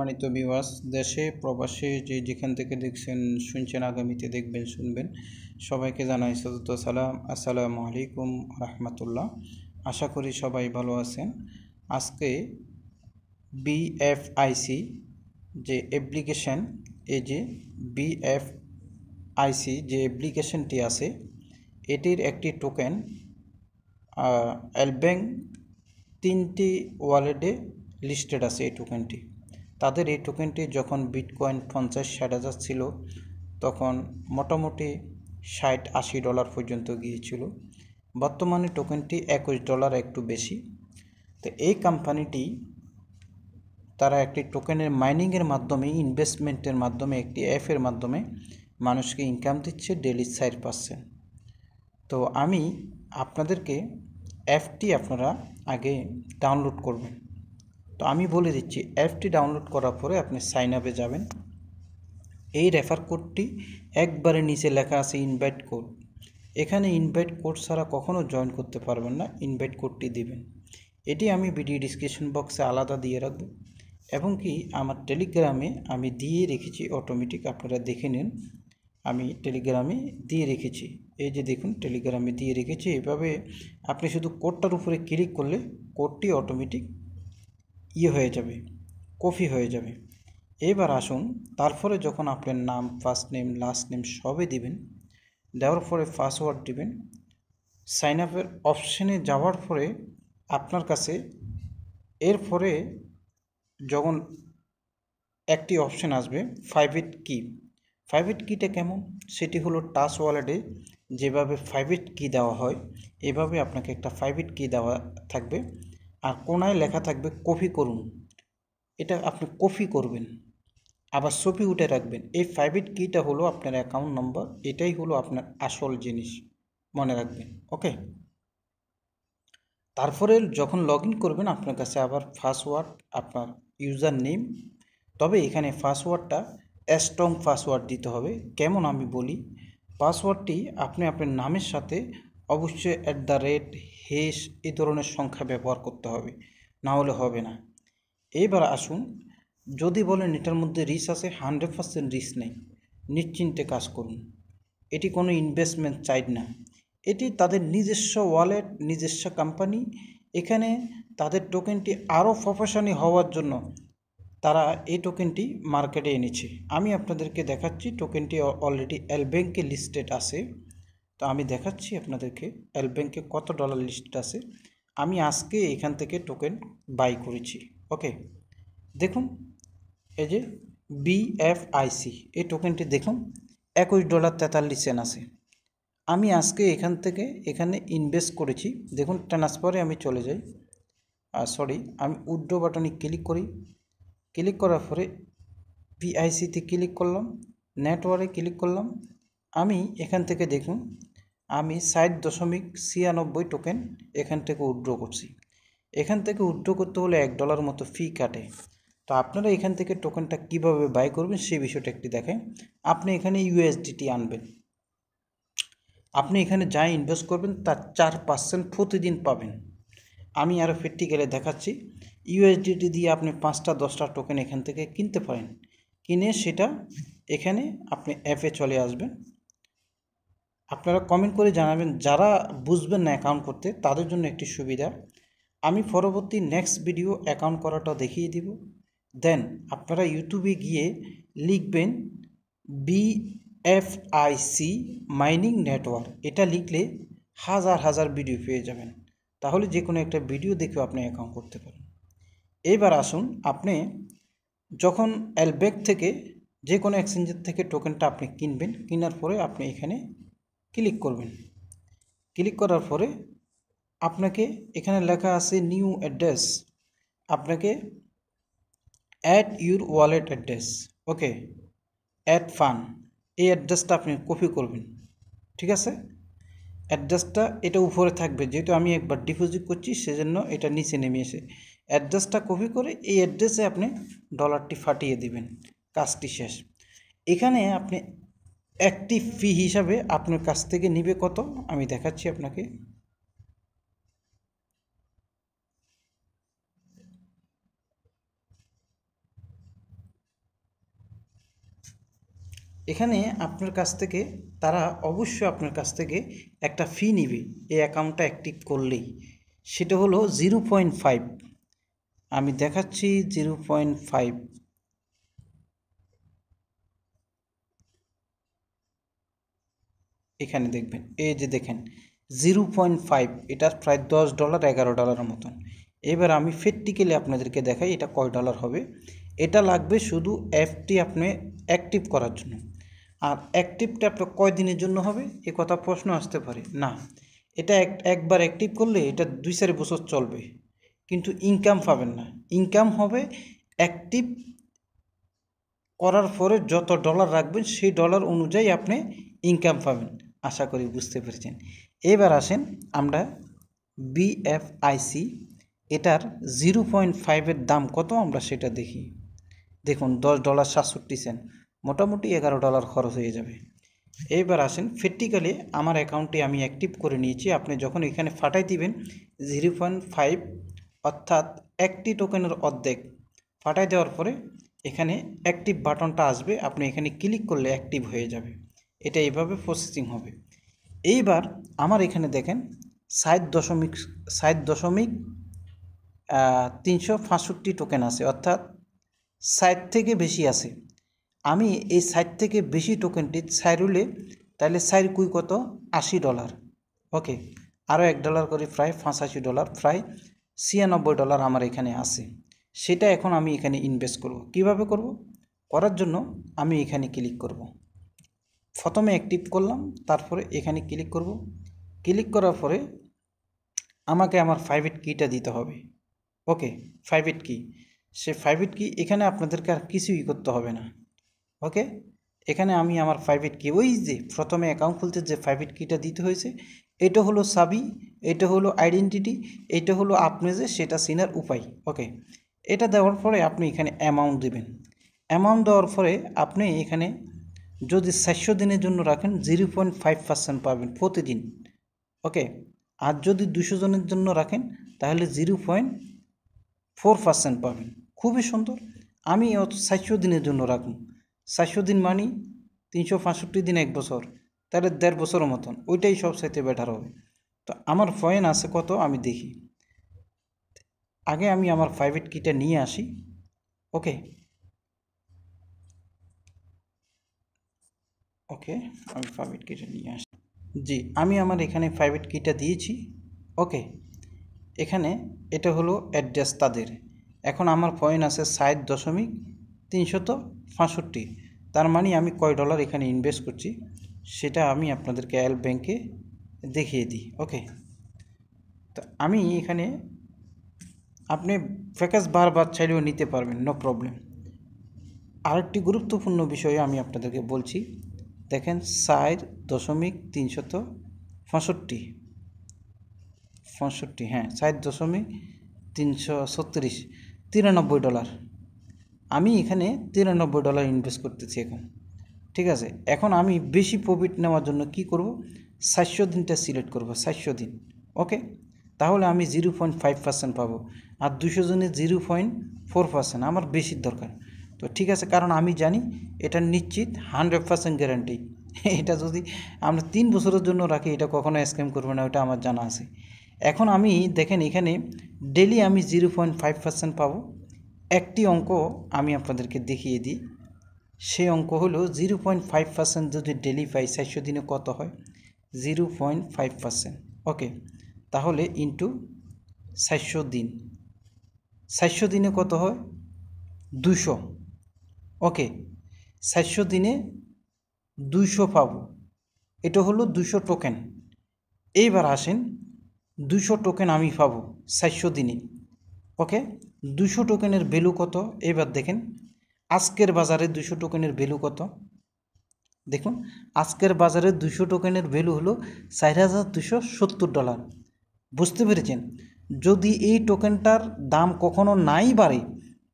সম্মানিত বিবাস দেশে প্রবাসে যে যেখান থেকে দেখছেন শুনছেন আগামীতে দেখবেন শুনবেন সবাইকে জানাই সদুত সালাম আসসালামু আলাইকুম রহমতুল্লাহ আশা করি সবাই ভালো আছেন আজকে বিএফআইসি যে অ্যাপ্লিকেশান এই যে বিএফআইসি যে অ্যাপ্লিকেশানটি আছে এটির একটি টোকেন অ্যালব্যাং তিনটি ওয়ালেটে লিস্টেড আছে এই টোকেনটি তাদের এই টোকেনটি যখন বিটকয়েন পঞ্চাশ ষাট হাজার ছিল তখন মোটামুটি ষাট আশি ডলার পর্যন্ত গিয়েছিল বর্তমানে টোকেনটি একুশ ডলার একটু বেশি তো এই কোম্পানিটি তারা একটি টোকেনের মাইনিংয়ের মাধ্যমে ইনভেস্টমেন্টের মাধ্যমে একটি অ্যাপের e মাধ্যমে মানুষকে ইনকাম দিচ্ছে ডেলি সাইড পার্সেন্ট তো আমি আপনাদেরকে অ্যাপটি e আপনারা আগে ডাউনলোড করবেন তো আমি বলে দিচ্ছি অ্যাপটি ডাউনলোড করার পরে আপনি সাইন আপে যাবেন এই রেফার কোডটি একবারে নিচে লেখা আছে ইনভাইট কোড এখানে ইনভাইট কোড ছাড়া কখনও জয়েন করতে পারবেন না ইনভাইট কোডটি দিবেন এটি আমি ভিডিও ডিসক্রিপশন বক্সে আলাদা দিয়ে রাখব এবং কি আমার টেলিগ্রামে আমি দিয়ে রেখেছি অটোমেটিক আপনারা দেখে নিন আমি টেলিগ্রামে দিয়ে রেখেছি এই যে দেখুন টেলিগ্রামে দিয়ে রেখেছি এভাবে আপনি শুধু কোডটার উপরে ক্লিক করলে কোডটি অটোমেটিক ই হয়ে যাবে কফি হয়ে যাবে এবার আসুন তারপরে যখন আপনার নাম ফার্স্ট নেম লাস্ট নেম সবই দিবেন দেওয়ার পরে পাসওয়ার্ড দিবেন সাইন আপের অপশানে যাওয়ার পরে আপনার কাছে এরপরে যখন একটি অপশান আসবে ফাইভেট কি ফাইভেট কিটা কেমন সেটি হলো টাচ ওয়ালেটে যেভাবে ফাইভেট কি দেওয়া হয় এভাবে আপনাকে একটা ফাইভেট কি দেওয়া থাকবে আর কোনায় লেখা থাকবে কপি করুন এটা আপনি কপি করবেন আবার ছবি উঠে রাখবেন এই প্রাইভেট কিটা হলো আপনার অ্যাকাউন্ট নম্বর এটাই হলো আপনার আসল জিনিস মনে রাখবেন ওকে তারপরে যখন লগ করবেন আপনার কাছে আবার পাসওয়ার্ড আপনার ইউজার নেম তবে এখানে পাসওয়ার্ডটা স্ট্রং পাসওয়ার্ড দিতে হবে কেমন আমি বলি পাসওয়ার্ডটি আপনি আপনার নামের সাথে অবশ্যই অ্যাট দ্য রেট হেস এই ধরনের সংখ্যা ব্যবহার করতে হবে না হলে হবে না এইবার আসুন যদি বলেন এটার মধ্যে রিস আছে হান্ড্রেড পার্সেন্ট রিস নেই নিশ্চিন্তে কাজ করুন এটি কোনো ইনভেস্টমেন্ট চাইড না এটি তাদের নিজস্ব ওয়ালেট নিজস্ব কোম্পানি এখানে তাদের টোকেনটি আরও প্রফেশনালি হওয়ার জন্য তারা এই টোকেনটি মার্কেটে এনেছে আমি আপনাদেরকে দেখাচ্ছি টোকেনটি অলরেডি এল ব্যাংকে লিস্টেড আছে তো আমি দেখাচ্ছি আপনাদেরকে এল কত ডলার লিস্ট আছে আমি আজকে এখান থেকে টোকেন বাই করেছি ওকে দেখুন এই যে বিএফআইসি এই টোকেনটি দেখুন একুশ ডলার তেতাল্লিশ সেন আছে আমি আজকে এখান থেকে এখানে ইনভেস্ট করেছি দেখুন ট্রান্সফারে আমি চলে যাই আর সরি আমি উড্ডো বাটনে ক্লিক করি ক্লিক করার পরে বিআইসিতে ক্লিক করলাম নেটওয়ার্কে ক্লিক করলাম আমি এখান থেকে দেখুন আমি ষাট দশমিক ছিয়ানব্বই টোকেন এখান থেকে উইড্রো করছি এখান থেকে উইড্রো করতে হলে এক ডলার মতো ফি কাটে তো আপনারা এখান থেকে টোকেনটা কিভাবে বাই করবেন সেই বিষয়টা একটি দেখেন আপনি এখানে ইউএসডিটি আনবেন আপনি এখানে যা ইনভেস্ট করবেন তার চার পার্সেন্ট প্রতিদিন পাবেন আমি আরও ফিরতে গেলে দেখাচ্ছি ইউএসডিটি দিয়ে আপনি পাঁচটা দশটা টোকেন এখান থেকে কিনতে পারেন কিনে সেটা এখানে আপনি অ্যাপে চলে আসবেন আপনারা কমেন্ট করে জানাবেন যারা বুঝবেন না অ্যাকাউন্ট করতে তাদের জন্য একটি সুবিধা আমি পরবর্তী নেক্সট ভিডিও অ্যাকাউন্ট করাটা দেখিয়ে দিব দেন আপনারা ইউটিউবে গিয়ে লিখবেন বিএফআইসি মাইনিং নেটওয়ার্ক এটা লিখলে হাজার হাজার ভিডিও পেয়ে যাবেন তাহলে যে কোনো একটা ভিডিও দেখেও আপনি অ্যাকাউন্ট করতে পারেন এবার আসুন আপনি যখন অ্যালবেক থেকে যে কোনো এক্সচেঞ্জের থেকে টোকেনটা আপনি কিনবেন কেনার পরে আপনি এখানে ক্লিক করবেন ক্লিক করার পরে আপনাকে এখানে লেখা আছে নিউ অ্যাড্রেস আপনাকে add your wallet address okay add ফান এই অ্যাড্রেসটা আপনি কপি করবেন ঠিক আছে অ্যাড্রেসটা এটা উপরে থাকবে যেহেতু আমি একবার ডিপোজিট করছি সেজন্য এটা নিচে নেমে এসে অ্যাড্রেসটা কপি করে এই অ্যাড্রেসে আপনি ডলারটি ফাটিয়ে দিবেন কাজটি শেষ এখানে আপনি অ্যাক্টিভ ফি হিসাবে আপনার কাছ থেকে নিবে কত আমি দেখাচ্ছি আপনাকে এখানে আপনার কাছ থেকে তারা অবশ্যই আপনার কাছ থেকে একটা ফি নিবে এই অ্যাকাউন্টটা অ্যাক্টিভ করলেই সেটা হলো জিরো পয়েন্ট ফাইভ আমি দেখাচ্ছি জিরো পয়েন্ট ফাইভ এখানে দেখবেন এই যে দেখেন জিরো পয়েন্ট ফাইভ এটা প্রায় দশ ডলার এগারো ডলারের মতন এবার আমি ফেট্টিক্যালি আপনাদেরকে দেখাই এটা কয় ডলার হবে এটা লাগবে শুধু অ্যাপটি আপনি অ্যাক্টিভ করার জন্য আর অ্যাক্টিভটা আপনার কয় দিনের জন্য হবে এ কথা প্রশ্ন আসতে পারে না এটা একবার অ্যাক্টিভ করলে এটা দুই চারি বছর চলবে কিন্তু ইনকাম পাবেন না ইনকাম হবে অ্যাক্টিভ করার পরে যত ডলার রাখবেন সেই ডলার অনুযায়ী আপনি ইনকাম পাবেন আশা করি বুঝতে পেরেছেন এবার আসেন আমরা বিএফআইসি এটার জিরো পয়েন্ট ফাইভের দাম কত আমরা সেটা দেখি দেখুন দশ ডলার সাতষট্টি সেন্ট মোটামুটি এগারো ডলার খরচ হয়ে যাবে এইবার আসেন ফেটিক্যালি আমার অ্যাকাউন্টে আমি অ্যাক্টিভ করে নিয়েছি আপনি যখন এখানে ফাটাই দিবেন জিরো পয়েন্ট ফাইভ অর্থাৎ একটি টোকেনের অর্ধেক ফাটাই দেওয়ার পরে এখানে অ্যাক্টিভ বাটনটা আসবে আপনি এখানে ক্লিক করলে অ্যাক্টিভ হয়ে যাবে এটা এভাবে প্রসেসিং হবে এইবার আমার এখানে দেখেন সাত দশমিক সাত দশমিক তিনশো পাঁষট্টি টোকেন আছে অর্থাৎ সাইট থেকে বেশি আছে আমি এই সাইট থেকে বেশি টোকেনটি সাইরুলে তাহলে সাইর কুই কত আশি ডলার ওকে আরও এক ডলার করে প্রায় পাঁচাশি ডলার প্রায় ছিয়ানব্বই ডলার আমার এখানে আছে সেটা এখন আমি এখানে ইনভেস্ট করব কিভাবে করব করার জন্য আমি এখানে ক্লিক করব প্রথমে অ্যাক্টিভ করলাম তারপরে এখানে ক্লিক করব ক্লিক করার পরে আমাকে আমার ফাইভেট কিটা দিতে হবে ওকে প্রাইভেট কি সে প্রাইভেট কি এখানে আপনাদেরকে আর কিছুই করতে হবে না ওকে এখানে আমি আমার ফাইভেট কি ওই যে প্রথমে অ্যাকাউন্ট খুলতে যে প্রাইভেট কিটা দিতে হয়েছে এটা হলো সাবি এটা হলো আইডেন্টিটি এটা হলো আপনি যে সেটা চিনার উপায় ওকে এটা দেওয়ার পরে আপনি এখানে অ্যামাউন্ট দেবেন অ্যামাউন্ট দেওয়ার পরে আপনি এখানে যদি চারশো দিনের জন্য রাখেন জিরো পয়েন্ট ফাইভ পার্সেন্ট পাবেন প্রতিদিন ওকে আর যদি দুশো জনের জন্য রাখেন তাহলে জিরো পয়েন্ট ফোর পার্সেন্ট পাবেন খুবই সুন্দর আমি চারশো দিনের জন্য রাখুন চারশো দিন মানি তিনশো পঁয়ষট্টি দিন এক বছর তাহলে দেড় বছরের মতন ওইটাই সবচাইতে বেটার হবে তো আমার ফয়েন আছে কত আমি দেখি আগে আমি আমার প্রাইভেট কিটা নিয়ে আসি ওকে ওকে আমি ফাইভেট কিটা নিয়ে আসি জি আমি আমার এখানে প্রাইভেট কিটা দিয়েছি ওকে এখানে এটা হলো অ্যাড্রেস তাদের এখন আমার পয়েন্ট আছে ষাট দশমিক তিনশত পাঁষট্টি তার মানে আমি কয় ডলার এখানে ইনভেস্ট করছি সেটা আমি আপনাদেরকে অ্যাল ব্যাংকে দেখিয়ে দিই ওকে তো আমি এখানে আপনি প্যাকেজ বারবার চাইলেও নিতে পারবেন নো প্রবলেম আরেকটি গুরুত্বপূর্ণ বিষয় আমি আপনাদেরকে বলছি দেখেন সাইড দশমিক শত পঁয়ষট্টি পঁয়ষট্টি হ্যাঁ ষাট দশমিক তিনশো ছত্রিশ তিরানব্বই ডলার আমি এখানে তিরানব্বই ডলার ইনভেস্ট করতেছি এখন ঠিক আছে এখন আমি বেশি প্রফিট নেওয়ার জন্য কি করব সাতশো দিনটা সিলেক্ট করবো সাতশো দিন ওকে তাহলে আমি জিরো পয়েন্ট ফাইভ পার্সেন্ট পাবো আর দুশো জনে জিরো পয়েন্ট ফোর পার্সেন্ট আমার বেশি দরকার তো ঠিক আছে কারণ আমি জানি এটা নিশ্চিত হান্ড্রেড পার্সেন্ট গ্যারান্টি এটা যদি আমরা তিন বছরের জন্য রাখি এটা কখনো স্ক্যাম করবে না ওটা আমার জানা আছে এখন আমি দেখেন এখানে ডেলি আমি জিরো পয়েন্ট ফাইভ পার্সেন্ট পাবো একটি অঙ্ক আমি আপনাদেরকে দেখিয়ে দিই সেই অঙ্ক হলো জিরো পয়েন্ট ফাইভ পার্সেন্ট যদি ডেলি পাই চারশো দিনে কত হয় zero point five percent okay তাহলে ইন্টু চারশো দিন চারশো দিনে কত হয় দুশো ওকে সাতশো দিনে দুইশো পাবো এটা হলো দুশো টোকেন এইবার আসেন দুশো টোকেন আমি পাব সাতশো দিনে ওকে দুশো টোকেনের ভ্যালু কত এবার দেখেন আজকের বাজারে দুশো টোকেনের ভ্যালু কত দেখুন আজকের বাজারে দুশো টোকেনের ভ্যালু হলো চার হাজার দুশো সত্তর ডলার বুঝতে পেরেছেন যদি এই টোকেনটার দাম কখনো নাই বাড়ে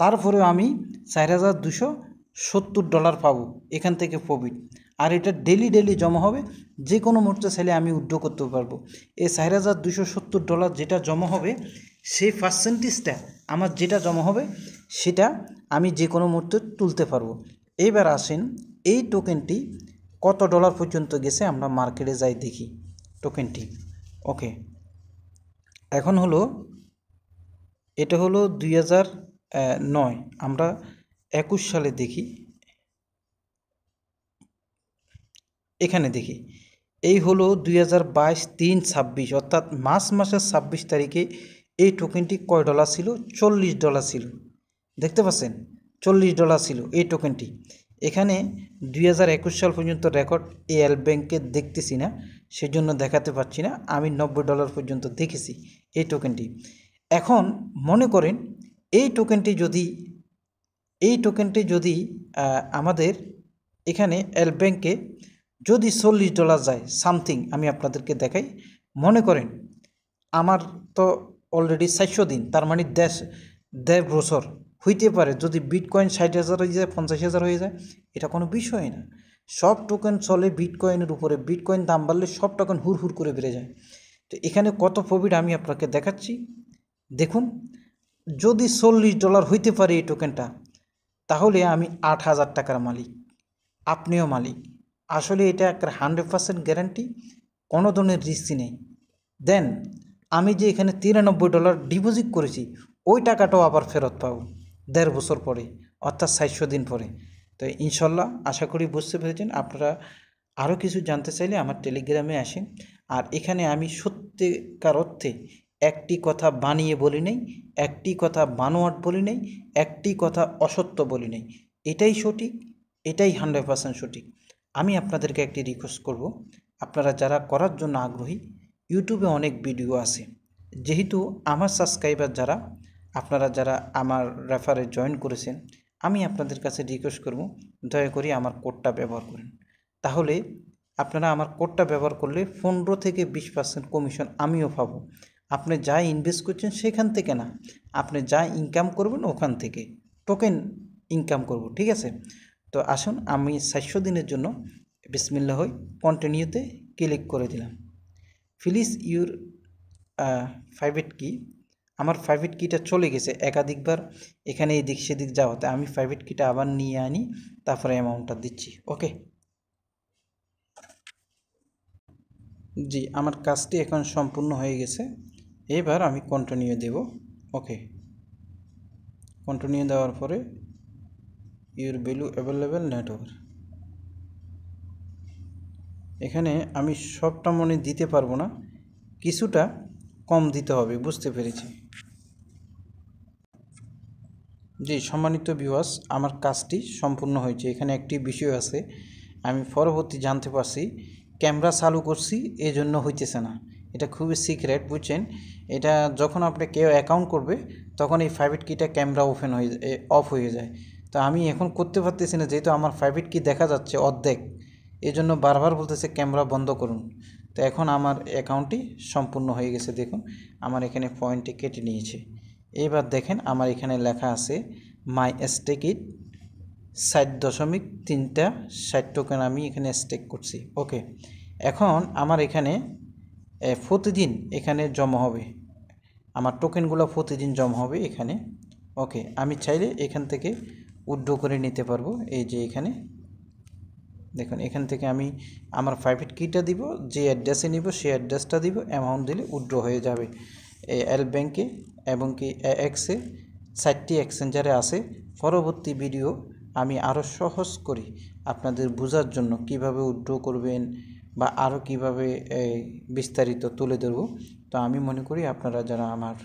তারপরেও আমি চার হাজার দুশো সত্তর ডলার পাবো এখান থেকে প্রফিট আর এটা ডেলি ডেলি জমা হবে যে কোনো মুহূর্তে চাইলে আমি উদ্যোগ করতে পারবো এই চার হাজার দুশো সত্তর ডলার যেটা জমা হবে সেই পার্সেন্টেজটা আমার যেটা জমা হবে সেটা আমি যে কোনো মুহূর্তে তুলতে পারবো এবার আসেন এই টোকেনটি কত ডলার পর্যন্ত গেছে আমরা মার্কেটে যাই দেখি টোকেনটি ওকে এখন হলো এটা হলো দুই হাজার নয় আমরা একুশ সালে দেখি এখানে দেখি এই হলো দুই হাজার বাইশ তিন ছাব্বিশ অর্থাৎ মার্চ মাসের ছাব্বিশ তারিখে এই টোকেনটি কয় ডলার ছিল চল্লিশ ডলার ছিল দেখতে পাচ্ছেন চল্লিশ ডলার ছিল এই টোকেনটি এখানে দুই সাল পর্যন্ত রেকর্ড এল ব্যাঙ্কে দেখতেছি না সেজন্য দেখাতে পারছি না আমি নব্বই ডলার পর্যন্ত দেখেছি এই টোকেনটি এখন মনে করেন এই টোকেনটি যদি এই টোকেনটি যদি আমাদের এখানে এল ব্যাংকে যদি চল্লিশ ডলার যায় সামথিং আমি আপনাদেরকে দেখাই মনে করেন আমার তো অলরেডি চারশো দিন তার মানে দেশ দেড় বছর হইতে পারে যদি বিটকয়েন ষাট হাজার হয়ে যায় পঞ্চাশ হাজার হয়ে যায় এটা কোনো বিষয় না সব টোকেন চলে বিটকয়েনের উপরে বিটকয়েন দাম বাড়লে সব টোকেন হুর হুর করে বেড়ে যায় তো এখানে কত প্রফিট আমি আপনাকে দেখাচ্ছি দেখুন যদি চল্লিশ ডলার হইতে পারে এই টোকেনটা তাহলে আমি আট হাজার টাকার মালিক আপনিও মালিক আসলে এটা একটা হান্ড্রেড পার্সেন্ট গ্যারান্টি কোনো ধরনের রিস্ক নেই দেন আমি যে এখানে তিরানব্বই ডলার ডিপোজিট করেছি ওই টাকাটাও আবার ফেরত পাবো দেড় বছর পরে অর্থাৎ সাতশো দিন পরে তো ইনশাল্লাহ আশা করি বুঝতে পেরেছেন আপনারা আরও কিছু জানতে চাইলে আমার টেলিগ্রামে আসেন আর এখানে আমি সত্যিকার অর্থে একটি কথা বানিয়ে বলি নেই একটি কথা বানোয়াট বলি নেই একটি কথা অসত্য বলি নেই এটাই সঠিক এটাই হান্ড্রেড পার্সেন্ট সঠিক আমি আপনাদেরকে একটি রিকোয়েস্ট করব আপনারা যারা করার জন্য আগ্রহী ইউটিউবে অনেক ভিডিও আছে যেহেতু আমার সাবস্ক্রাইবার যারা আপনারা যারা আমার রেফারে জয়েন করেছেন আমি আপনাদের কাছে রিকোয়েস্ট করব দয়া করে আমার কোডটা ব্যবহার করেন তাহলে আপনারা আমার কোডটা ব্যবহার করলে পনেরো থেকে বিশ পার্সেন্ট কমিশন আমিও পাবো আপনি যা ইনভেস্ট করছেন সেখান থেকে না আপনি যা ইনকাম করবেন ওখান থেকে টোকেন ইনকাম করব ঠিক আছে তো আসুন আমি সাতশো দিনের জন্য বিসমিল্লা হই কন্টিনিউতে ক্লিক করে দিলাম ফিলিস ইউর ফাইভেট কি আমার ফাইভেট কিটা চলে গেছে একাধিকবার এখানে এই দিক সেদিক যাওয়াতে আমি ফাইভেট কিটা আবার নিয়ে আনি তারপরে অ্যামাউন্টটা দিচ্ছি ওকে জি আমার কাজটি এখন সম্পূর্ণ হয়ে গেছে এবার আমি কন্টিনিউ দেব ওকে কন্টিনিউ দেওয়ার পরে ইউর ভ্যালু অ্যাভেলেবেল নেটওয়ার্ক এখানে আমি সবটা মনে দিতে পারবো না কিছুটা কম দিতে হবে বুঝতে পেরেছি জি সম্মানিত বিওয়াস আমার কাজটি সম্পূর্ণ হয়েছে এখানে একটি বিষয় আছে আমি পরবর্তী জানতে পারছি ক্যামেরা চালু করছি এজন্য হইতেছে না এটা খুবই সিক্রেট বুঝছেন এটা যখন আপনি কেউ অ্যাকাউন্ট করবে তখন এই প্রাইভেট কিটা ক্যামেরা ওপেন হয়ে অফ হয়ে যায় তো আমি এখন করতে পারতেছি না যেহেতু আমার প্রাইভেট কি দেখা যাচ্ছে অর্ধেক এই জন্য বারবার বলতেছে ক্যামেরা বন্ধ করুন তো এখন আমার অ্যাকাউন্টটি সম্পূর্ণ হয়ে গেছে দেখুন আমার এখানে পয়েন্টটি কেটে নিয়েছে এবার দেখেন আমার এখানে লেখা আছে মাই স্টেকিট ষাট দশমিক তিনটা ষাট টোকেন আমি এখানে স্টেক করছি ওকে এখন আমার এখানে প্রতিদিন এখানে জমা হবে আমার টোকেনগুলো প্রতিদিন জমা হবে এখানে ওকে আমি চাইলে এখান থেকে উড্রো করে নিতে পারবো এই যে এখানে দেখুন এখান থেকে আমি আমার প্রাইভেট কিটা দিব যে অ্যাড্রেসে নিব সেই অ্যাড্রেসটা দিব অ্যামাউন্ট দিলে উড্রো হয়ে যাবে এল ব্যাংকে এবং কি এক্সে সাইটটি এক্সচেঞ্জারে আসে পরবর্তী ভিডিও আমি আরও সহজ করি আপনাদের বোঝার জন্য কিভাবে উড্রো করবেন বা আরও কীভাবে এই বিস্তারিত তুলে ধরব তো আমি মনে করি আপনারা যারা আমার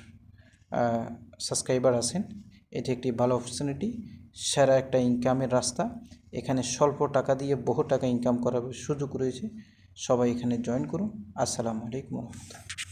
সাবস্ক্রাইবার আছেন এটি একটি ভালো অপরচুনিটি সেরা একটা ইনকামের রাস্তা এখানে স্বল্প টাকা দিয়ে বহু টাকা ইনকাম করার সুযোগ রয়েছে সবাই এখানে জয়েন করুন আসসালামু আলাইকুম রহমতুল্লাহ